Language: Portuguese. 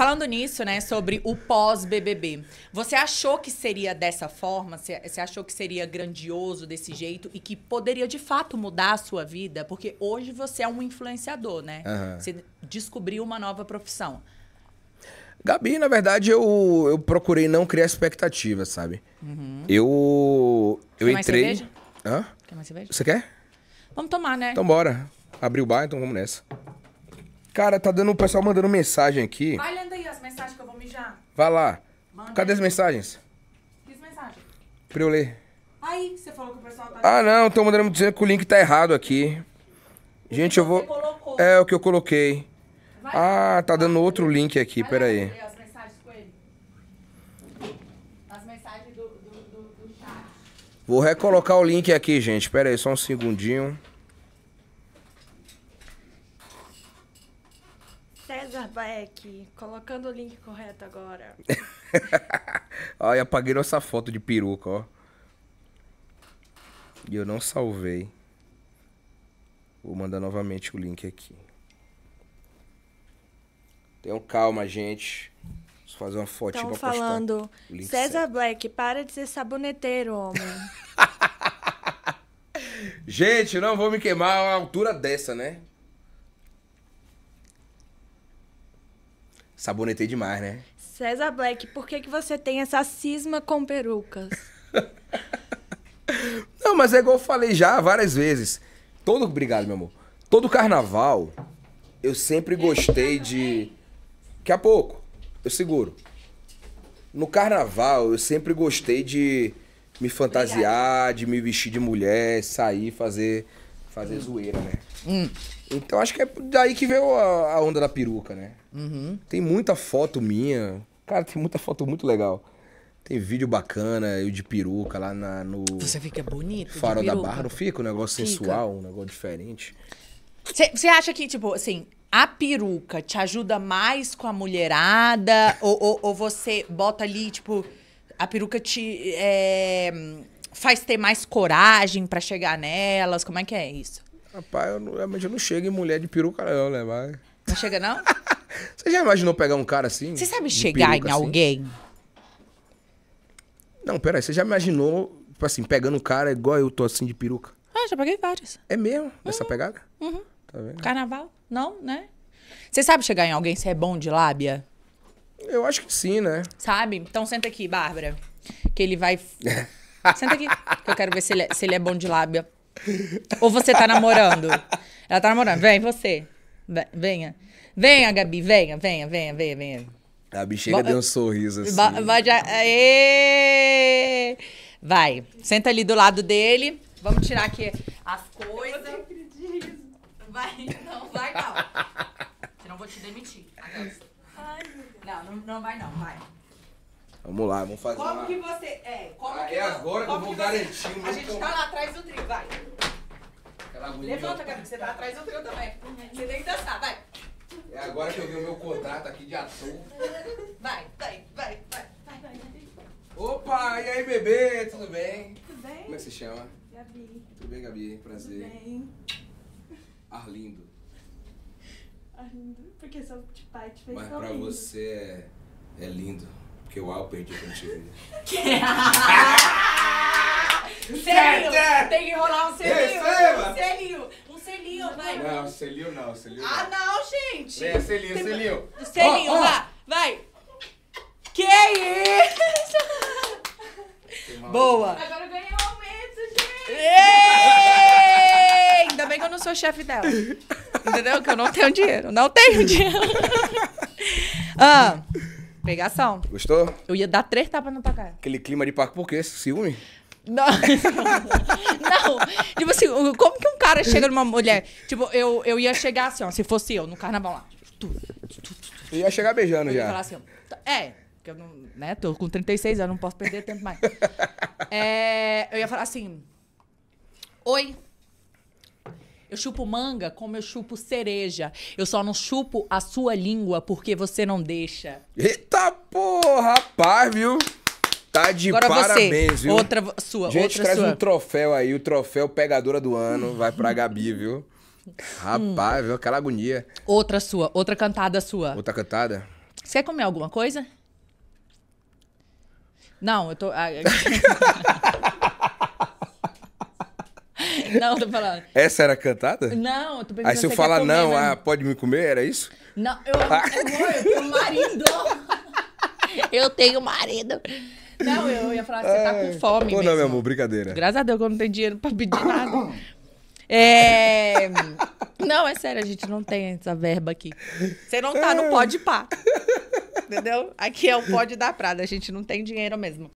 Falando nisso, né, sobre o pós-BBB, você achou que seria dessa forma? Você achou que seria grandioso desse jeito e que poderia de fato mudar a sua vida? Porque hoje você é um influenciador, né? Uhum. Você descobriu uma nova profissão. Gabi, na verdade, eu, eu procurei não criar expectativa, sabe? Uhum. Eu. Eu quer entrei. Mais cerveja? Hã? Quer mais cerveja? Você quer? Vamos tomar, né? Então bora. Abriu o bar, então vamos nessa. Cara, tá dando o pessoal mandando mensagem aqui. Vai lendo aí as mensagens que eu vou mijar. Vai lá. Manda Cadê aí. as mensagens? Que mensagem? Pra eu ler. Aí, você falou que o pessoal tá. Ah, não, estão mandando dizer que o link tá errado aqui. O Gente, eu vou. Colocou. É o que eu coloquei. Vai ah, tá dando Vai. outro link aqui, Vai peraí. as mensagens do chat. Vou recolocar o link aqui, gente. Pera aí, só um segundinho. César Black, colocando o link correto agora. Olha, apaguei nossa foto de peruca, ó. E eu não salvei. Vou mandar novamente o link aqui. Tenham calma, gente. Vou fazer uma fotinha Estão pra falando, postar. César certo. Black, para de ser saboneteiro, homem. gente, não vou me queimar a altura dessa, né? Sabonetei demais, né? César Black, por que, que você tem essa cisma com perucas? Não, mas é igual eu falei já várias vezes. Todo. Obrigado, meu amor. Todo carnaval, eu sempre gostei de. Daqui a pouco, eu seguro. No carnaval, eu sempre gostei de me fantasiar, Obrigada. de me vestir de mulher, sair, fazer fazer hum. zoeira, né? Hum. Então acho que é daí que veio a, a onda da peruca, né? Uhum. Tem muita foto minha. Cara, tem muita foto muito legal. Tem vídeo bacana, eu de peruca lá na, no. Você fica bonito. Farol da barra, não fica? Um negócio fica. sensual, um negócio diferente. Você acha que, tipo, assim, a peruca te ajuda mais com a mulherada? ou, ou, ou, você bota ali, tipo, a peruca te. É faz ter mais coragem para chegar nelas? Como é que é isso? Rapaz, eu não, realmente eu não chego em mulher de peruca, não, né? Mas... Não chega, não? Você já imaginou pegar um cara assim? Você sabe chegar em assim? alguém? Assim? Não, peraí, você já imaginou, tipo assim, pegando um cara igual eu tô assim de peruca? Ah, já peguei várias. É mesmo? Uhum. Nessa pegada? Uhum. Tá vendo? Carnaval? Não, né? Você sabe chegar em alguém se é bom de lábia? Eu acho que sim, né? Sabe? Então senta aqui, Bárbara. Que ele vai Senta aqui, que eu quero ver se ele, é, se ele é bom de lábia. Ou você tá namorando? Ela tá namorando. Vem, você. Venha. Venha, Gabi, venha, venha, venha, venha, venha. A bichinha deu um sorriso assim. Ba vai, já... Aê! vai, senta ali do lado dele. Vamos tirar aqui as coisas. Eu não acredito. Vai, não, vai não. Senão eu vou te demitir. Ai, meu não, não, não vai não, vai. Vamos lá, vamos fazer. Como uma... que você. É, como ah, que é agora que eu vou garantir você... muito... A gente tá lá atrás do trio, vai. Levanta, Gabi, você tá atrás do trio também. Você tem que dançar, vai. É agora que eu vi o meu contrato aqui de ator. Vai, vai, vai, vai. Opa, e aí, bebê? Tudo bem? Tudo bem? Como é que se chama? Gabi. Tudo bem, Gabi? Prazer. Tudo bem. Arlindo. Arlindo? Porque seu pai te fez Mas pra lindo. você é, é lindo. Porque o A eu perdi pra MTV. selinho! Tem que rolar um selinho! Receba. Um selinho! selinho, vai! Não, selinho não, selinho. Ah, não, gente! É, selinho, Tem... selinho! Selinho, oh, Oh. Vai! Que isso! Boa! Agora ganhei um aumento, gente! Ei! Ainda bem que eu não sou chefe dela. Entendeu? Que eu não tenho dinheiro. Não tenho dinheiro. ah. Pegação. Gostou? Eu ia dar três tapas na tua cara. Aquele clima de paco, por quê? Ciúme? Não. não. Tipo assim, como que um cara chega numa mulher? Tipo, eu, eu ia chegar assim, ó, se fosse eu, no carnaval lá. Tu, Ia chegar beijando eu já. Ia falar assim, ó, tá, é, porque eu não, né, tô com 36 anos, não posso perder tempo mais. É, eu ia falar assim, oi, eu chupo manga como eu chupo cereja. Eu só não chupo a sua língua porque você não deixa. Eita porra, rapaz, viu? Tá de Agora parabéns, você. viu? Outra sua, Gente, outra traz sua. um troféu aí, o troféu pegadora do ano, vai pra Gabi, viu? Rapaz, viu? Aquela agonia. Outra sua, outra cantada sua. Outra cantada? Você quer comer alguma coisa? Não, eu tô. Ah, Não, tô falando. Essa era cantada? Não, eu tô pensando. Aí se eu falar não, né? ah, pode me comer, era isso? Não, eu, ah. É amor, eu tenho marido. eu tenho marido. Não, eu ia falar, você tá com fome. Ou não, meu amor, brincadeira. Graças a Deus que eu não tenho dinheiro pra pedir nada. É. Não, é sério, a gente não tem essa verba aqui. Você não tá no é. pode pá. Entendeu? Aqui é o pode da Prada, a gente não tem dinheiro mesmo.